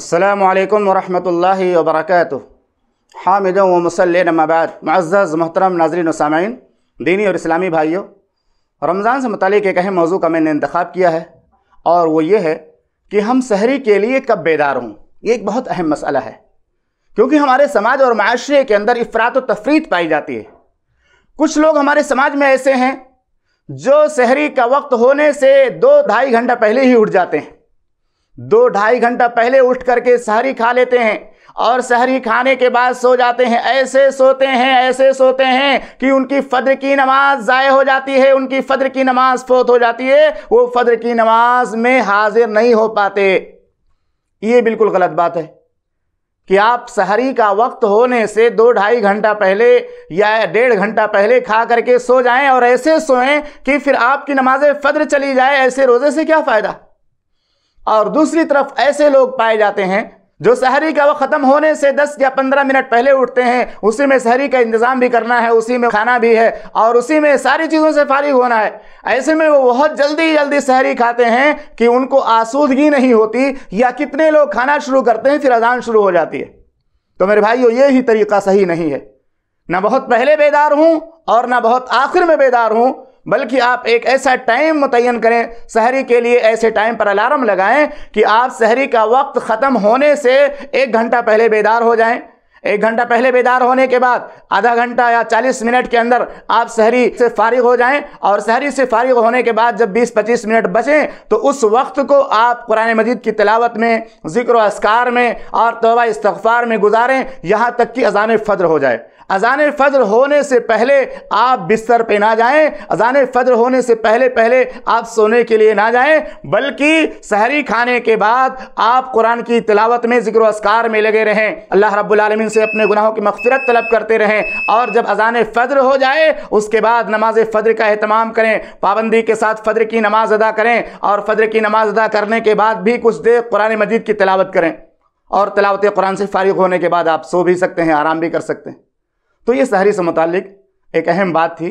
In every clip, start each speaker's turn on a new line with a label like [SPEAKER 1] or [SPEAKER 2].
[SPEAKER 1] अल्लाम वरहमल वबरक हामिद व मसल नमाबाद मज़्ज़ मोहतरम नाजरीन सामीन दीनी और इस्लामी भाइयों रमज़ान से मतलब एक अहम मौजू का मैंने इंतखब किया है और वो ये है कि हम शहरी के लिए कब बेदार हों ये एक बहुत अहम मसला है क्योंकि हमारे समाज और माशरे के अंदर अफरात और तफरीत पाई जाती है कुछ लोग हमारे समाज में ऐसे हैं जो शहरी का वक्त होने से दो ढाई घंटा पहले ही उठ जाते हैं दो ढाई घंटा पहले उठ करके शहरी खा लेते हैं और शहरी खाने के बाद सो जाते हैं ऐसे सोते हैं ऐसे सोते हैं कि उनकी फद्र की नमाज ज़ाय हो जाती है उनकी फद्र की नमाज फोत हो जाती है वो फद्र की नमाज में हाजिर नहीं हो पाते ये बिल्कुल गलत बात है कि आप शहरी का वक्त होने से दो ढाई घंटा पहले या डेढ़ घंटा पहले खा करके सो जाएं और ऐसे सोएं कि फिर आपकी नमाज फद्र चली जाए ऐसे रोज़े से क्या फ़ायदा और दूसरी तरफ ऐसे लोग पाए जाते हैं जो शहरी का वक्त ख़त्म होने से 10 या 15 मिनट पहले उठते हैं उसी में शहरी का इंतज़ाम भी करना है उसी में खाना भी है और उसी में सारी चीज़ों से फारिग होना है ऐसे में वो बहुत जल्दी जल्दी शहरी खाते हैं कि उनको आसूदगी नहीं होती या कितने लोग खाना शुरू करते हैं फिर अजान शुरू हो जाती है तो मेरे भाइयों ये ही तरीका सही नहीं है ना बहुत पहले बेदार हूँ और ना बहुत आखिर में बेदार हूँ बल्कि आप एक ऐसा टाइम मुतन करें शहरी के लिए ऐसे टाइम पर अलार्म लगाएं कि आप शहरी का वक्त ख़त्म होने से एक घंटा पहले बेदार हो जाएं एक घंटा पहले बेदार होने के बाद आधा घंटा या चालीस मिनट के अंदर आप शहरी से फारिग हो जाएं और शहरी से फारिग होने के बाद जब बीस पच्चीस मिनट बचें तो उस वक्त को आप कुरान मजीद की तलावत में ज़िक्र असकार में और तोबा इस्तफ़ार में गुजारें यहाँ तक कि अजान फ़द्र हो जाए अजान फ़ज्र होने से पहले आप बिस्तर पे ना जाएं अजान फ़जर होने से पहले पहले आप सोने के लिए ना जाएं बल्कि सहरी खाने के बाद आप कुरान की तिलावत में जिक्र असकार में लगे रहें अल्लाह रब्बुलमीन से अपने गुनाहों की मगफरत तलब करते रहें और जब अजान फ़जर हो जाए उसके बाद नमाज फ़जर का अहतमाम करें पाबंदी के साथ फ़जर की नमाज़ अदा करें और फ़जर की नमाज़ अदा करने के बाद भी कुछ देर कुरान मजीद की तिलावत करें और तलावत कुरान से फारिग होने के बाद आप सो भी सकते हैं आराम भी कर सकते हैं तो ये शहरी से मुतलिक एक अहम बात थी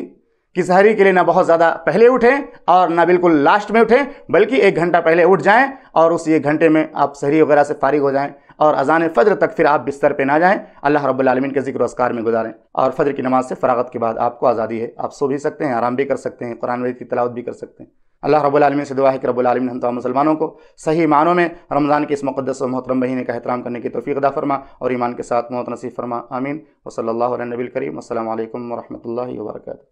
[SPEAKER 1] कि शहरी के लिए ना बहुत ज़्यादा पहले उठें और ना बिल्कुल लास्ट में उठें बल्कि एक घंटा पहले उठ जाएं और उस एक घंटे में आप शहरी वगैरह से फारिग हो जाएं और अजान फ़जर तक फिर आप बिस्तर पे ना जाएं अल्लाह रब्लमिन के जिक्र असकार में गुजारें और फ़जर की नमाज़ से फ़रागत के बाद आपको आज़ादी है आप सो भी सकते हैं आराम भी कर सकते हैं कुरान वरीद की तलावत भी कर सकते हैं अल्लाह रबालमीन से दुआ है कि रबालमीन हम तमाम मुसलमानों को सही मानों में रमज़ान के इस मुकदस और मोहतरम महीने का एहतराम करने की तोफ़ी अदा फरमा और ईमान के साथ मोहत नसीब फरमा आमीन वसल नबील करीम असल वरहमल वर्का